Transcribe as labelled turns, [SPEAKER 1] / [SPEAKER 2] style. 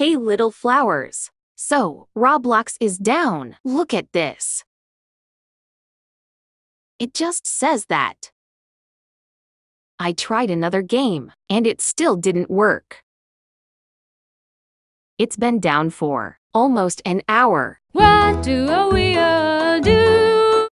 [SPEAKER 1] Hey little flowers. So, Roblox is down. Look at this. It just says that.
[SPEAKER 2] I tried another game, and it still didn't work. It's been down for almost an hour.
[SPEAKER 3] What do we